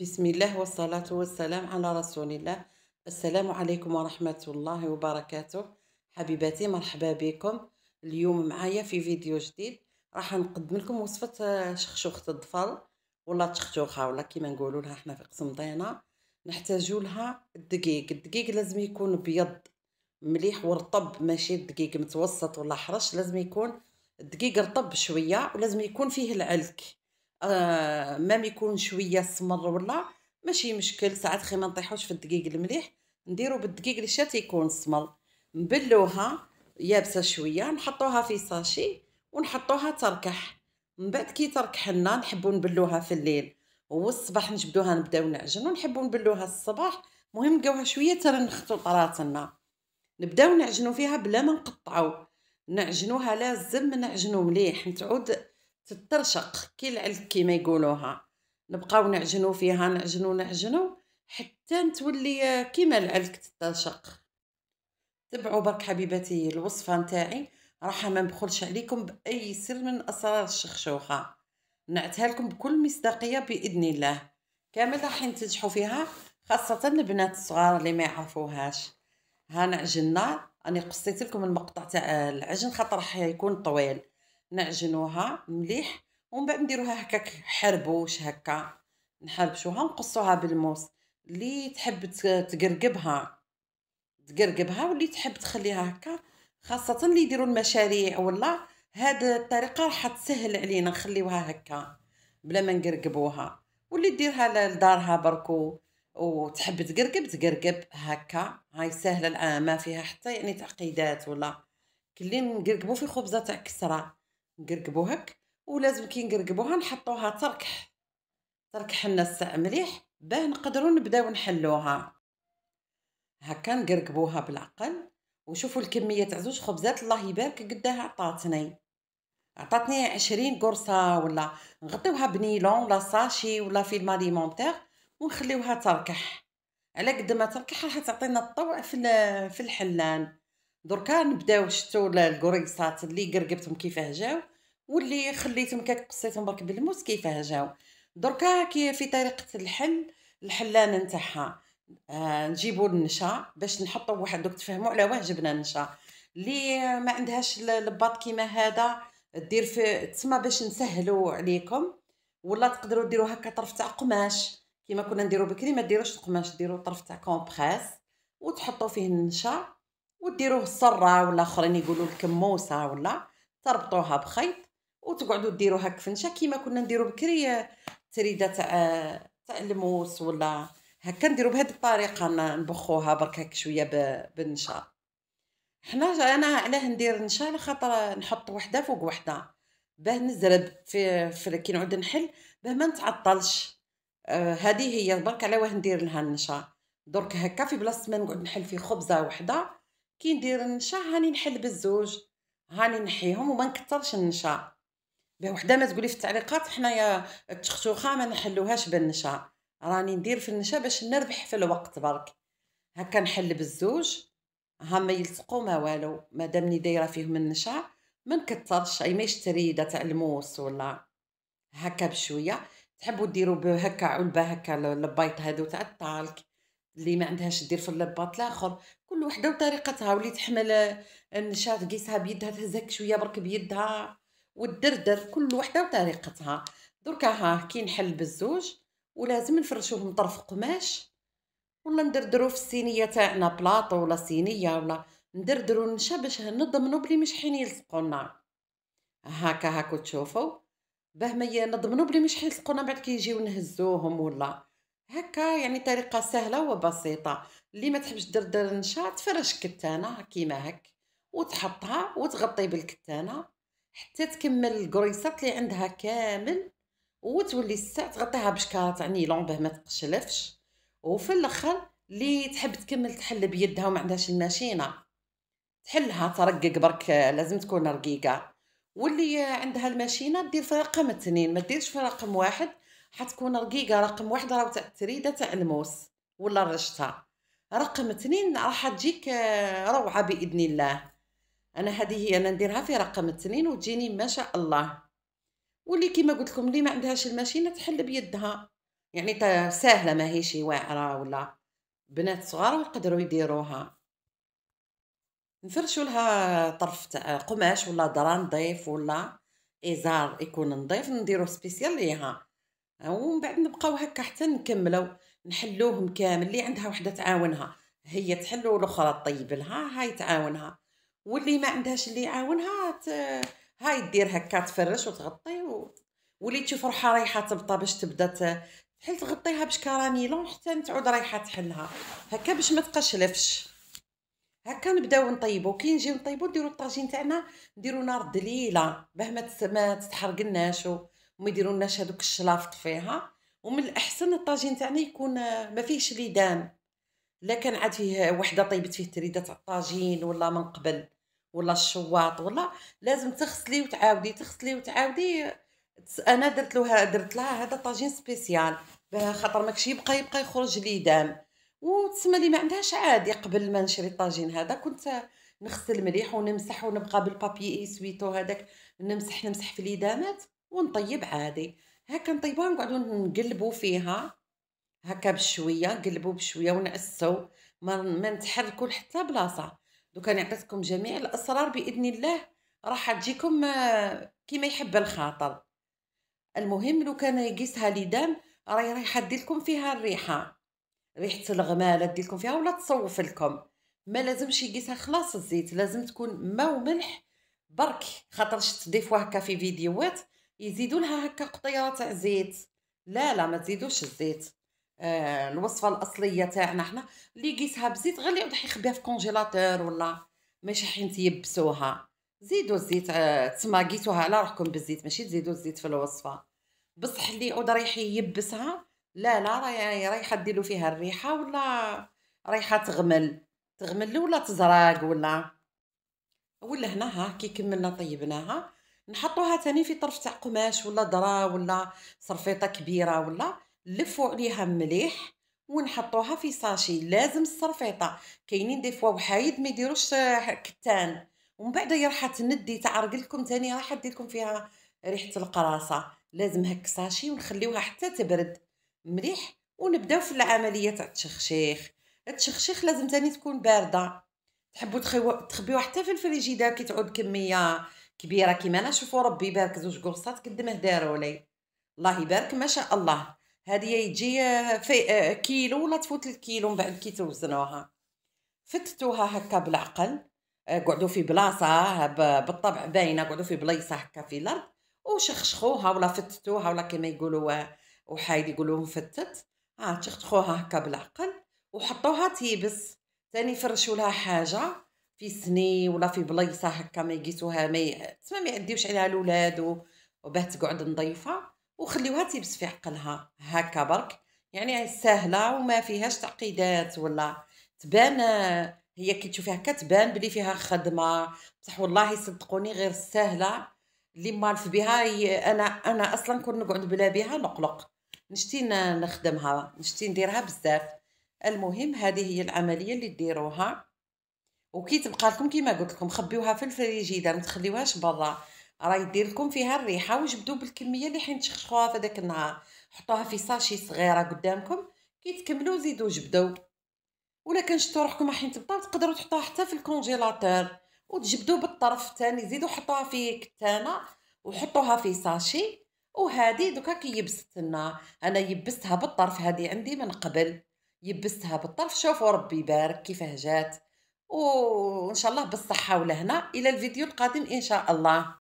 بسم الله والصلاة والسلام على رسول الله السلام عليكم ورحمة الله وبركاته حبيباتي مرحبا بكم اليوم معايا في فيديو جديد راح نقدم لكم وصفة آه، شخشوخة الضفر ولا تشخشوخة ولا كيما نقولوا لها حنا في قسنطينة نحتاجو لها الدقيق الدقيق لازم يكون ابيض مليح ورطب ماشي الدقيق متوسط ولا حرش لازم يكون الدقيق رطب شويه ولازم يكون فيه العلك آه, آه، يكون شويه سمر ولا ماشي مشكل ساعات خي ما نطيحوش في الدقيق المليح نديرو بالدقيق اللي شات يكون سمر نبلوها يابسه شويه نحطوها في ساشي ونحطوها تركح من بعد كي تركح لنا نحبو نبلوها في الليل والصباح نجبدوها نبداو نعجنو نحبو نبلوها الصباح مهم نلقاوها شويه نخطو طراتنا نبداو نعجنو فيها بلا ما نقطعو نعجنوها لازم نعجنو مليح نتعود تترشق العلك كيما يقولوها نبقاو نعجنو فيها نعجنو نعجنو حتى نتولي كيما العلك تترشق تبعوا برك حبيباتي الوصفه نتاعي راح ما نبخلش عليكم باي سر من اسرار الشخشوخه نعتها لكم بكل مصداقيه باذن الله كامل راح ينتجحوا فيها خاصه البنات الصغار اللي ما يعرفوهاش ها نعجننا راني قصيت لكم المقطع تاع العجن خاطر راح يكون طويل نعجنوها مليح ومن بعد نديروها هكاك حربوش هكا نحربشوها نقصوها بالموس اللي تحب تقرقبها تقرقبها واللي تحب تخليها هكا خاصة اللي يديروا المشاريع ولا هاد الطريقة راح تسهل علينا نخليوها هكا بلا ما نقرقبوها واللي ديرها لدارها بركو وتحب تقرقب تقرقب هكا هاي سهله الان ما فيها حتى يعني تعقيدات ولا كلي نقرقبو في خبزه تاع كسره نقرقبو هك ولازم كي نقرقبوها نحطوها تركح تركح لنا الساع مليح باه نقدروا نبداو نحلوها هكا نقرقبوها بالعقل وشوفوا الكميه تاع زوج خبزات الله يبارك قداها عطاتني عطاتني عشرين قرصه ولا نغطيوها بنيلون ولا ساشي ولا فيلم الماليمونتير ونخليوها تركح على قد ما تركح راح تعطينا الطوع في في الحلان دركا نبداو شتو الكوريصات اللي قرقبتهم كيفاه جاو واللي خليتهم كاك قصيتهم برك بالموس كيفاه جاو دركا كي في طريقه الحل الحلانه نتاعها آه نجيبو النشا باش نحطو واحد دوك تفهموا على واه جبنا النشا اللي ما عندهاش الباط كيما هذا دير في تسمى باش نسهلو عليكم ولا تقدروا ديروا هكا طرف تاع قماش كيما كنا نديرو بكري ما ديروش القماش ديروا طرف تاع كومبريس وتحطوا فيه النشا وديروه الصرة ولا اخرين يقولوا لك موسة ولا تربطوها بخيط وتقعدوا ديروها كفنشه كيما كنا نديرو بكري آه، تريده تاع آه، تاع الموس ولا هكا نديرو بهذه الطريقه نبخوها برك هك شويه بالنشا حنا انا علاه ندير على خاطر نحط وحده فوق وحده باه نزرب في, في كي نعود نحل باه ما نتعطلش هذه آه هي برك على واه ندير لها النشا درك هكا في بلاصه ما نقعد نحل في خبزه وحده كي ندير النشا هاني نحل بالزوج هاني نحيهم وما نكثرش النشا باه وحده ما تقولي في التعليقات حنايا التختوخه ما نحلوهاش بالنشا راني ندير في النشا باش نربح في الوقت برك هكا نحل بالزوج ها ما يلصقوا ما والو مادامني دايره فيهم النشا ما نكثرش اي ما يشتريده تاع الموس ولا هكا بشويه تحبوا ديروا هكا علبه هكا البيض هادو تاع الطالك اللي ما عندهاش دير في اللباط الاخر كل وحده وطريقتها واللي تحمل آه، النشاط قيسها بيدها تهزك شويه برك بيدها والدردر كل وحده وطريقتها دركا ها كي نحل بالزوج ولازم نفرشوهم طرف قماش ولا ندردرو في الصينيه تاعنا بلاطو ولا صينيه ولا ندردرو النشا باش نضمنو بلي مش حين يلصقونا هاكا هاكو تشوفو باه ما نضمنو بلي مش حين يلصقونا بعد كي يجيو نهزوهم ولا هكا يعني طريقه سهله وبسيطه اللي ما تحبش دير درنشه تفرش كتانه كيما هك وتحطها وتغطي بالكتانه حتى تكمل القريصات اللي عندها كامل وتولي الساعه تغطيها بشكاره يعني نيلون ما تقشلفش وفي الاخر اللي تحب تكمل تحل بيدها وما عندهاش الماشينه تحلها ترقق برك لازم تكون رقيقه واللي عندها الماشينه دير في رقم اثنين ما ديرش في رقم واحد حتكون رقيقة رقم واحد راه تاع التريدة تاع الموس ولا الرشطة رقم اثنين راح تجيك آه، روعة بإذن الله أنا هذه هي أنا نديرها في رقم اثنين وتجيني ما شاء الله واللي كيما قلت لكم اللي ما عندهاش الماشينة تحل بيدها يعني ساهلة شي واعرة ولا بنات صغار يقدروا يديروها نفرشوا لها طرف تاع قماش ولا دران نظيف ولا ازار يكون نظيف نديرو سبيسيال ليها ومن بعد نبقاو هكا حتى نكملو نحلوهم كامل اللي عندها وحده تعاونها هي تحل والاخرى طيب لها هاي تعاونها واللي ما عندهاش اللي يعاونها ت... هاي دير هكا تفرش وتغطي و... واللي تشوف روحها رايحه تبطى باش تبدا ت... تحل تغطيها بشكرانيلون حتى تعود رايحه تحلها هكا باش ما تقشلفش هكا نبداو نطيبو كي نجيو نطيبو نديرو الطاجين تاعنا نديرو نار دليله باه ما تتحرقناش وما يديرولناش هذوك الشلافط فيها ومن الاحسن الطاجين تاعنا يكون آه، ما فيهش ليدان لا كان عاد فيه وحده طيبت فيه تريده تاع الطاجين ولا من قبل ولا الشواط ولا لازم تغسلي وتعاودي تغسلي وتعاودي انا درت لها درت لها هذا طاجين سبيسيال خاطر ماكش يبقى يبقى يخرج ليدان وتسمى لي ما عندهاش عادي قبل ما نشري الطاجين هذا كنت آه، نغسل مليح ونمسح ونبقى بالبابي اي سويتو هذاك نمسح نمسح في اليدانات ونطيب عادي هكا نطيبوها نقعدو نقلبو فيها هكا بشويه نقلبو بشويه ونعسو ما, ما نتحركو لحتى بلاصه دوكا انا عطيتكم جميع الاسرار باذن الله راح تجيكم آه، كيما يحب الخاطر المهم لو كان يقيسها لدام راهي رايحه ديلكم فيها الريحه ريحه الغماله ديلكم فيها ولا تصوف لكم ما لازمش يقيسها خلاص الزيت لازم تكون ما وملح برك خاطر شفت دي فوا هكا في فيديوهات يزيدوا لها هكا قطيره تاع زيت لا لا ما تزيدوش الزيت آه الوصفه الاصليه تاعنا حنا اللي قيسها بزيت غير اللي يخبيها في كونجيلاتور ولا ماشي حين تيبسوها زيدوا الزيت آه تسمى قيسوها على روحكم بالزيت ماشي تزيدوا الزيت في الوصفه بصح اللي يعود رايح يبسها لا لا رايحه ديروا فيها الريحه ولا رايحه تغمل تغمل ولا تزرق ولا ولا هنا ها كي كملنا طيبناها نحطوها تاني في طرف تاع قماش ولا درا ولا صرفيطه كبيره ولا نلفو عليها مليح ونحطوها في ساشي لازم الصرفيطه كاينين دي فوا وحايد ما يديروش آه، كتان ومن بعد راح تندي تاع رجلكم تاني راح دير لكم فيها ريحه القراصه لازم هك ساشي ونخليوها حتى تبرد مليح ونبداو في العمليه تاع التشخشيخ التشخشيخ لازم تاني تكون بارده تحبوا تخبيوها حتى في الفريجيدار كي تعود كميه كبيره كيما انا شوفوا ربي يبارك زوج قرصات قد ما داروا لي الله يبارك ما شاء الله هذه يجي آه، في آه، كيلو ولا تفوت الكيلو من بعد كي توزنوها فتتوها هكا بالعقل آه، قعدوا في بلاصه بالطبع باينه قعدوا في بلايصه هكا في الارض وشخشخوها ولا فتتوها ولا كما يقولوا وحايد يقولوا مفتت ها تشخشخوها هكا بالعقل وحطوها تيبس تاني فرشوا لها حاجه في سني ولا في بلايصه هكا ما يقيسوها ما تسمى ما يعديوش عليها الاولاد وباه تقعد نظيفه وخليوها تيبس في عقلها هكا برك يعني سهله وما فيهاش تعقيدات ولا تبان هي كي تشوفيها هكا تبان بلي فيها خدمه بصح والله صدقوني غير سهله اللي مالف بها انا انا اصلا كون نقعد بلا بها نقلق نشتي نخدمها نشتي نديرها بزاف المهم هذه هي العمليه اللي ديروها وكي تبقى لكم كيما قلت لكم خبيوها في الفريجيدار ما تخليوهاش برا راه يدير لكم فيها الريحه وجبدوا بالكميه اللي حين تشخشخوها في داك النهار حطوها في ساشي صغيره قدامكم كي تكملوا زيدوا جبدوا ولا كنشتو روحكم حين تبطاو تقدروا تحطوها حتى في الكونجيلاتور وتجبدوا بالطرف الثاني زيدوا حطوها في كتانه وحطوها في ساشي وهذه دوكا كي يبست لنا انا يبستها بالطرف هذه عندي من قبل يبستها بالطرف شوفوا ربي يبارك كيفاه جات وان شاء الله بالصحه ولهنا الى الفيديو القادم ان شاء الله